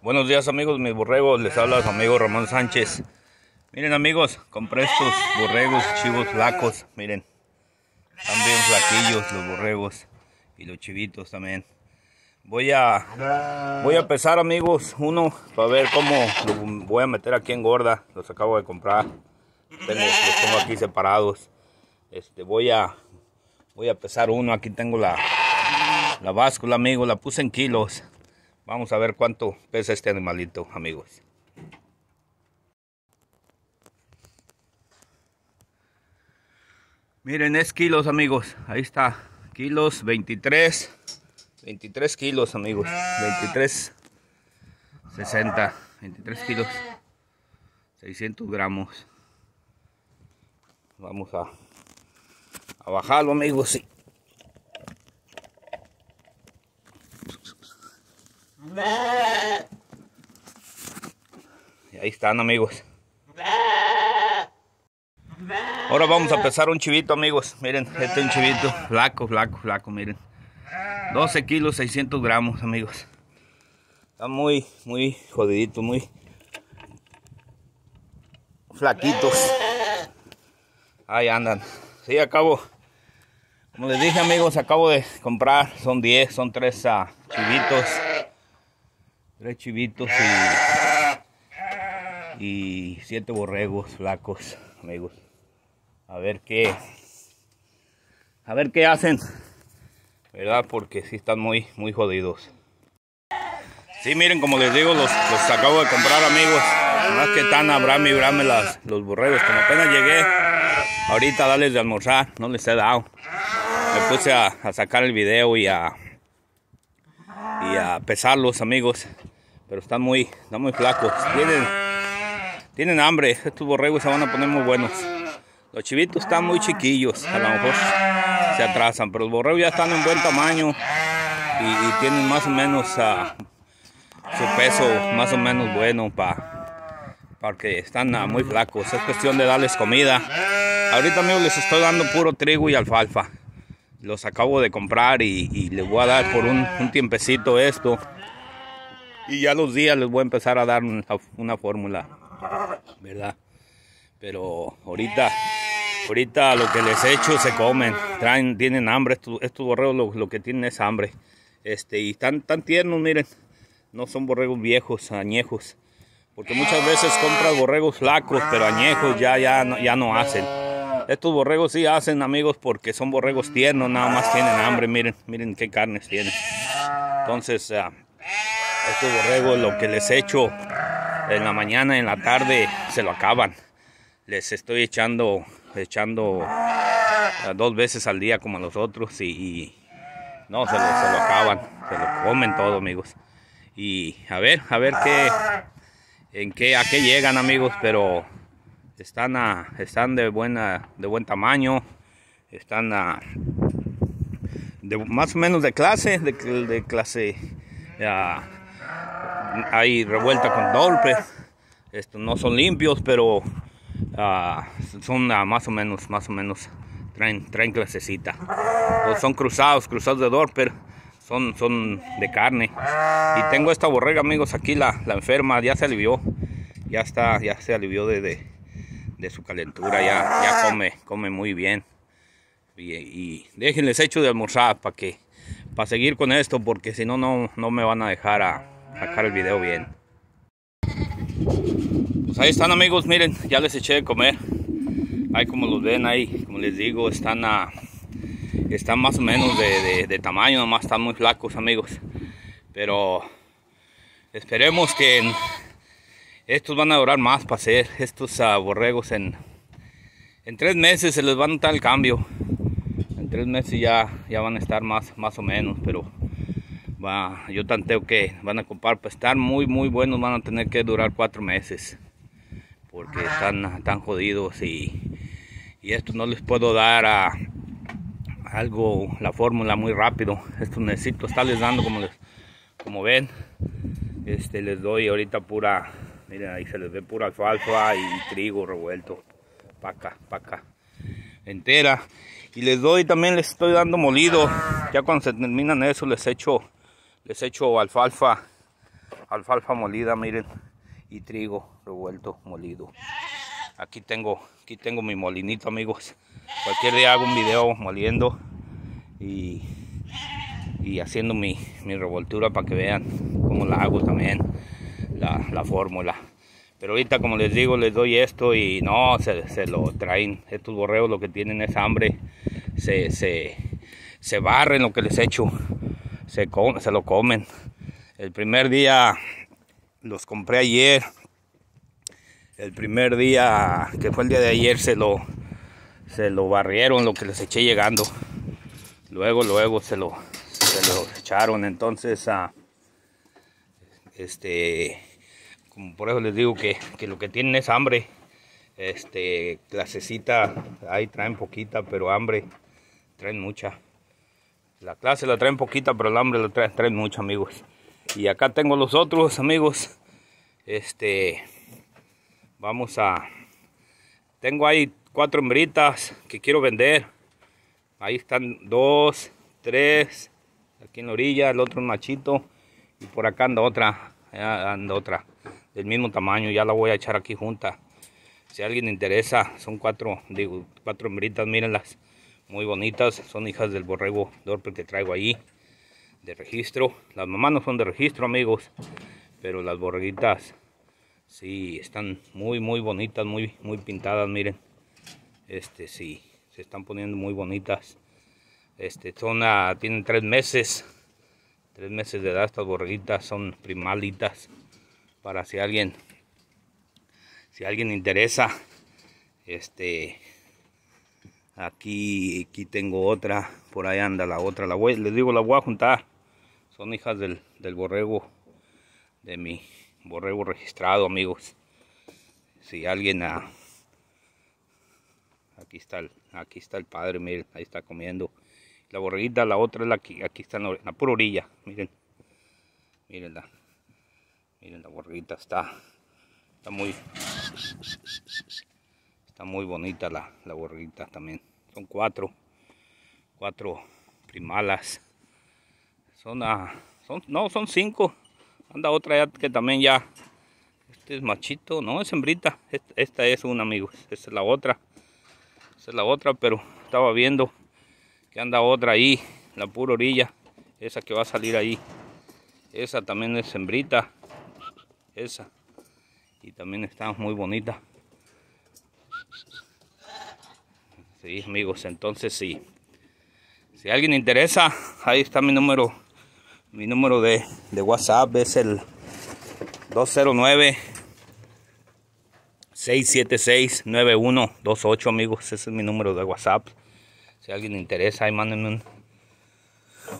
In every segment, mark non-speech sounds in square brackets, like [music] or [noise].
Buenos días amigos, mis borregos, les habla su amigo Ramón Sánchez. Miren amigos, compré estos borregos, chivos flacos, miren. Están bien flaquillos los borregos y los chivitos también. Voy a voy a pesar amigos uno para ver cómo lo voy a meter aquí en gorda. Los acabo de comprar. Tengo, los tengo aquí separados. Este voy a voy a pesar uno, aquí tengo la la báscula, amigos, la puse en kilos. Vamos a ver cuánto pesa este animalito, amigos. Miren, es kilos, amigos. Ahí está. Kilos 23. 23 kilos, amigos. 23. 60. 23 kilos. 600 gramos. Vamos a, a bajarlo, amigos. Sí. Y ahí están amigos. Ahora vamos a pesar un chivito amigos. Miren, este es un chivito. Flaco, flaco, flaco, miren. 12 kilos 600 gramos amigos. Está muy, muy jodidito, muy flaquitos. Ahí andan. Sí, acabo. Como les dije amigos, acabo de comprar. Son 10, son 3 ah, chivitos tres chivitos y, siete borregos flacos, amigos. A ver qué, a ver qué hacen, ¿verdad? Porque sí están muy, muy jodidos. Sí, miren, como les digo, los, los acabo de comprar, amigos. Más que tan Abraham y Brame las, los borregos. Como apenas llegué, ahorita darles de almorzar, no les he dado. Me puse a, a sacar el video y a, y a pesarlos, amigos. Pero están muy, muy flacos. Tienen, tienen hambre. Estos borregos se van a poner muy buenos. Los chivitos están muy chiquillos. A lo mejor se atrasan. Pero los borregos ya están en buen tamaño. Y, tienen más o menos ah, su peso más o menos bueno para están ah, muy flacos. Es cuestión de darles comida. Ahorita amigos les estoy dando puro trigo y alfalfa. Los acabo de comprar y, les voy a dar por un, un tiempecito esto. Y ya los días les voy a empezar a dar una, fórmula, ¿verdad? Pero ahorita, ahorita lo que les echo se comen, traen, tienen hambre, estos, estos borregos lo, que tienen es hambre. Este, y están tan tiernos, miren, no son borregos viejos, añejos. Porque muchas veces compras borregos flacos, pero añejos ya, ya, no, ya no hacen. Estos borregos sí hacen, amigos, porque son borregos tiernos, nada más tienen hambre. Miren, miren qué carnes tienen. Entonces, ah, estos borregos, lo que les echo en la mañana, en la tarde, se lo acaban. Les estoy echando, echando ah, dos veces al día como los otros y, no, se lo, se lo acaban, se lo comen todo, amigos. Y a ver, a ver qué, en qué, a qué llegan, amigos, pero están, a, están de, buena, de buen tamaño, están a, de, más o menos de clase, de, de clase... A, ah, hay revuelta con Dorper no son limpios, pero ah, son ah, más o menos, más o menos, traen, traen clasecita. son cruzados, cruzados de Dorper, son, son de carne. Y tengo esta borrega, amigos, aquí la, enferma, ya se alivió. Ya está, ya se alivió de, su calentura, ya, ya come, come muy bien. Y, y déjenles hecho de almorzar para que para seguir con esto porque si no no no me van a dejar a, sacar el video bien. Pues ahí están amigos, miren, ya les eché de comer. Ahí como los ven ahí, como les digo, están a... Están más o menos de, de, tamaño, nomás están muy flacos amigos. Pero esperemos que estos van a durar más para hacer estos ah, borregos en, en tres meses se les va a notar el cambio en tres meses ya, ya van a estar más, más o menos pero yo tanteo que van a comprar para pues, estar muy muy buenos van a tener que durar cuatro meses porque están tan jodidos y, esto no les puedo dar a, algo la fórmula muy rápido esto necesito estarles dando como les como ven este les doy ahorita pura miren ahí se les ve pura alfalfa y trigo revuelto paca paca entera y les doy también les estoy dando molido ya cuando se terminan eso les echo les hecho alfalfa, alfalfa molida, miren, y trigo revuelto, molido. Aquí tengo, aquí tengo mi molinito, amigos. Cualquier día hago un video moliendo y, haciendo mi, mi, revoltura para que vean cómo la hago también, la, fórmula. Pero ahorita, como les digo, les doy esto y no, se, se lo traen. Estos borreos lo que tienen es hambre. Se, se barren lo que les echo se, lo comen. El primer día los compré ayer. El primer día, que fue el día de ayer, se lo, se lo barrieron lo que les eché llegando. Luego, luego se lo, se lo echaron. Entonces, ah, este, como por eso les digo que, que lo que tienen es hambre. Este, clasecita, ahí traen poquita, pero hambre, traen mucha. La clase la traen poquita, pero el hambre la traen, traen mucho, amigos. Y acá tengo los otros, amigos. Este, vamos a... Tengo ahí cuatro hembritas que quiero vender. Ahí están dos, tres, aquí en la orilla, el otro machito. Y por acá anda otra, anda otra, del mismo tamaño. Ya la voy a echar aquí junta. Si alguien interesa, son cuatro, digo, cuatro hembritas, mírenlas muy bonitas, son hijas del borrego Dorpe que traigo ahí de registro. Las mamás no son de registro, amigos, pero las borreguitas sí están muy muy bonitas, muy muy pintadas, miren. Este sí, se están poniendo muy bonitas. Este son a, tienen tres meses, tres meses de edad estas borreguitas, son primalitas para si alguien si alguien interesa este Aquí, aquí tengo otra. Por ahí anda la otra. La les digo, la voy a juntar. Son hijas del, borrego. De mi borrego registrado, amigos. Si alguien... Ah, aquí está el, aquí está el padre, miren. Ahí está comiendo. La borreguita, la otra es la que aquí está la, pura orilla. Miren. Miren, la borreguita está... Está muy... Está muy bonita la, la también son cuatro, cuatro primalas. Ah, son, no, son cinco. Anda otra ya que también ya, este es machito, no, es hembrita. Esta, es una, amigo, esta es la otra. Esta es la otra, pero estaba viendo que anda otra ahí, la pura orilla. Esa que va a salir ahí. Esa también es hembrita. Esa. Y también está muy bonita. Sí, amigos, entonces sí. Si alguien interesa, ahí está mi número. Mi número de, WhatsApp es el 209 676 9128, amigos. Ese es mi número de WhatsApp. Si alguien interesa, ahí mándenme un,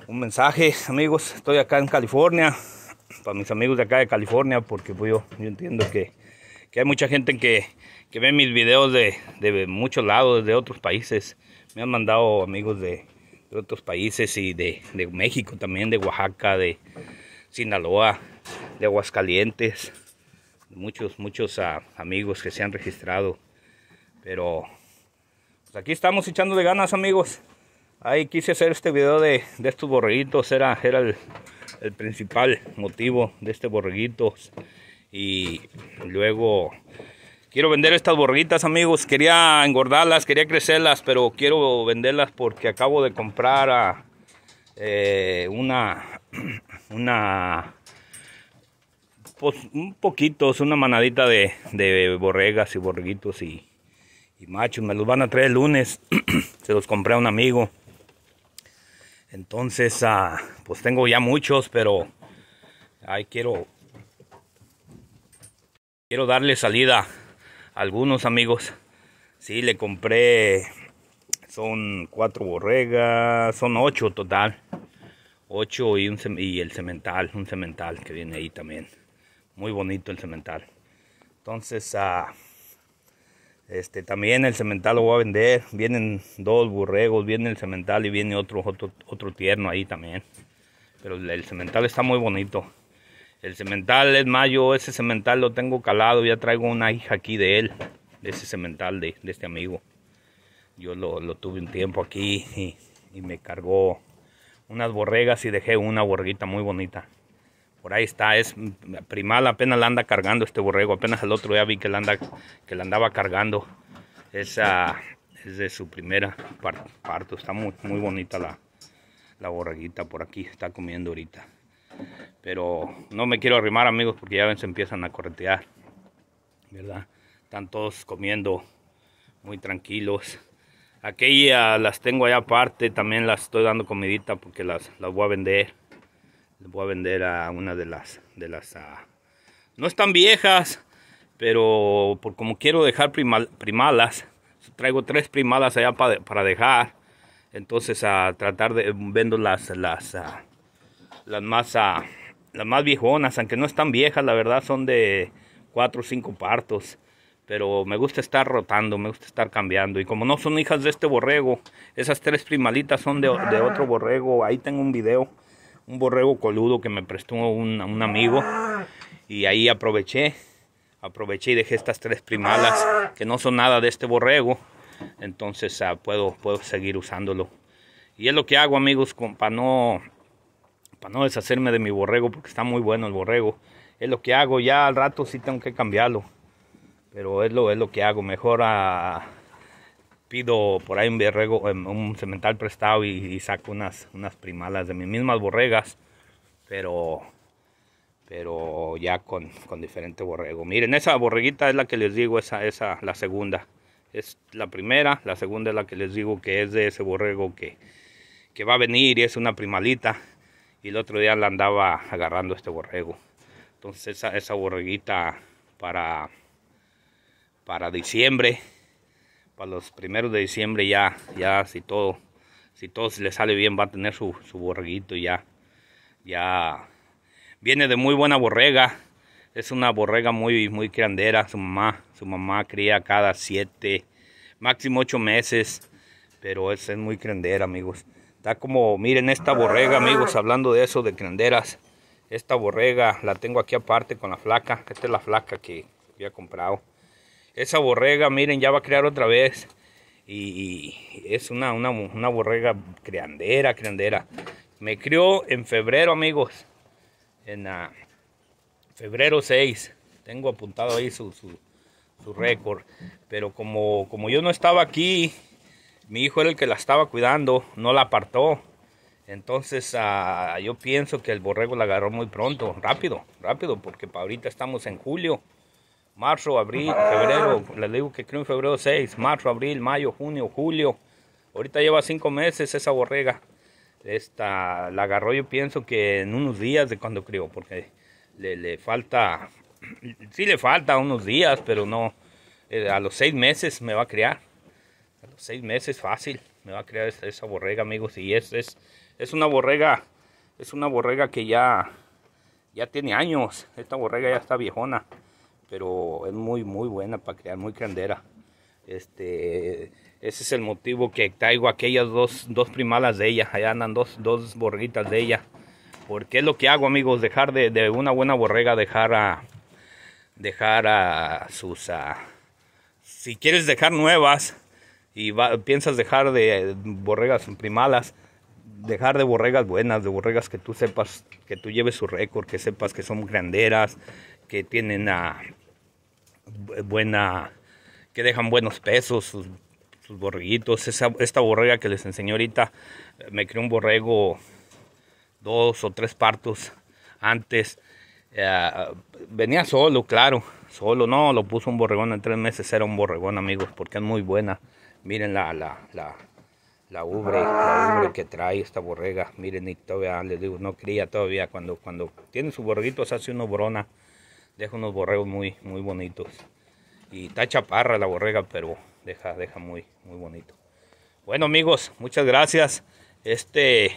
un mensaje, amigos. Estoy acá en California. Para mis amigos de acá de California, porque pues yo, yo entiendo que que hay mucha gente que, que ve mis videos de, de muchos lados, de otros países. Me han mandado amigos de, de otros países y de, de, México también, de Oaxaca, de Sinaloa, de Aguascalientes. Muchos, muchos ah, amigos que se han registrado. Pero pues, aquí estamos echando de ganas, amigos. Ahí quise hacer este video de, de estos borreguitos. Era, era el, el principal motivo de este borreguitos. Y luego quiero vender estas borguitas, amigos. Quería engordarlas, quería crecerlas, pero quiero venderlas porque acabo de comprar ah, eh, una, [clears throat] una, pues, un poquito, una manadita de, de borregas y borriguitos y, machos. Me los van a traer el lunes. [clears throat] Se los compré a un amigo. Entonces, ah, pues tengo ya muchos, pero ahí quiero Quiero darle salida a algunos amigos. Sí, le compré. Son cuatro borregas. Son ocho total. Ocho y, el cemental. Un cemental que viene ahí también. Muy bonito el cemental. Entonces, ah, este, también el cemental lo voy a vender. Vienen dos borregos. Viene el cemental y viene otro, otro, otro tierno ahí también. Pero el cemental está muy bonito. El cemental es mayo, ese cemental lo tengo calado, ya traigo una hija aquí de él, de ese cemental de, de este amigo. Yo lo, tuve un tiempo aquí y, me cargó unas borregas y dejé una borreguita muy bonita. Por ahí está, es primal, apenas la anda cargando este borrego, apenas el otro día vi que la, anda, que la andaba cargando. Esa es de su primera parto, está muy, muy bonita la, la borreguita por aquí, está comiendo ahorita. Pero no me quiero arrimar, amigos, porque ya ven, se empiezan a corretear. ¿Verdad? Están todos comiendo muy tranquilos. Aquellas las tengo allá aparte, también las estoy dando comidita porque las, las voy a vender. Las voy a vender a una de las... De las ah, no están viejas, pero por como quiero dejar primalas, traigo tres primalas allá para, para dejar. Entonces a tratar de... vendo las... las ah, las más, ah, las más viejonas, aunque no están viejas, la verdad son de cuatro o cinco partos. Pero me gusta estar rotando, me gusta estar cambiando. Y como no son hijas de este borrego, esas tres primalitas son de, de otro borrego. Ahí tengo un video, un borrego coludo que me prestó un, un amigo. Y ahí aproveché, aproveché y dejé estas tres primalas que no son nada de este borrego. Entonces ah, puedo, puedo seguir usándolo. Y es lo que hago amigos, para no para no deshacerme de mi borrego, porque está muy bueno el borrego. Es lo que hago, ya al rato sí tengo que cambiarlo. Pero es lo, es lo que hago, mejor ah, pido por ahí un borrego, em, un cemental prestado y, y, saco unas, unas primalas de mis mismas borregas. Pero pero ya con, con, diferente borrego. Miren, esa borreguita es la que les digo, esa, esa, la segunda. Es la primera, la segunda es la que les digo que es de ese borrego que, que va a venir y es una primalita y el otro día la andaba agarrando este borrego. Entonces esa, esa borreguita para, para diciembre, para los primeros de diciembre ya, ya si todo, si todo le sale bien va a tener su, su borreguito ya, ya viene de muy buena borrega. Es una borrega muy, muy grandera, su mamá, su mamá cría cada siete, máximo ocho meses, pero es, es muy grandera amigos. Está como, miren esta borrega, amigos, hablando de eso, de crianderas Esta borrega la tengo aquí aparte con la flaca. Esta es la flaca que había comprado. Esa borrega, miren, ya va a crear otra vez. Y, es una, una, borrega criandera, criandera. Me crió en febrero, amigos. En ah, febrero 6. Tengo apuntado ahí su, su, su récord. Pero como, como yo no estaba aquí, mi hijo era el que la estaba cuidando, no la apartó. Entonces ah, yo pienso que el borrego la agarró muy pronto, rápido, rápido, porque para ahorita estamos en julio, marzo, abril, febrero, les digo que creo en febrero 6, marzo, abril, mayo, junio, julio. Ahorita lleva cinco meses esa borrega. Esta, la agarró yo pienso que en unos días de cuando crió, porque le, falta, sí le falta unos días, pero no, eh, a los seis meses me va a criar a los seis meses fácil me va a crear esa, borrega amigos y es, es, es, una borrega es una borrega que ya ya tiene años esta borrega ya está viejona pero es muy muy buena para crear muy candera. este ese es el motivo que traigo aquellas dos, dos primalas de ella allá andan dos, dos de ella porque es lo que hago amigos dejar de, de una buena borrega dejar a dejar a sus si quieres dejar nuevas y piensas dejar de eh, borregas primalas, dejar de borregas buenas, de borregas que tú sepas, que tú lleves su récord, que sepas que son granderas, que tienen a, buena, que dejan buenos pesos, sus, borreguitos. esta borrega que les enseñé ahorita, eh, me crió un borrego dos o tres partos antes. Eh, venía solo, claro, solo, no, lo puso un borregón en tres meses, era un borregón, amigos, porque es muy buena. Miren la, la, la, ubre, que trae esta borrega. Miren, y todavía les digo, no cría todavía. Cuando, cuando su sus borreguitos, hace una brona. Deja unos borregos muy, muy bonitos. Y está chaparra la borrega, pero deja, deja muy, muy bonito. Bueno, amigos, muchas gracias. Este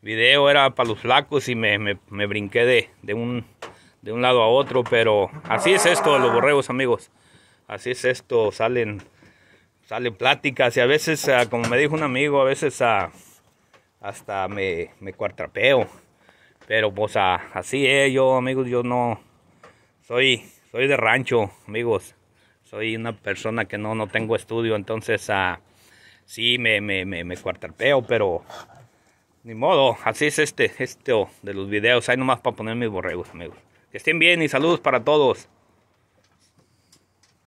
video era para los flacos y me, me, me brinqué de, de, un, de un lado a otro, pero así es esto de los borregos, amigos. Así es esto, salen salen pláticas y a veces, ah, como me dijo un amigo, a veces a ah, hasta me, me cuartrapeo. Pero pues ah, así es, eh, yo amigos, yo no soy, soy de rancho, amigos. Soy una persona que no, no tengo estudio, entonces sí me, me, me, cuartrapeo, pero ni modo, así es este, este de los videos, hay nomás para poner mis borregos, amigos. Que estén bien y saludos para todos.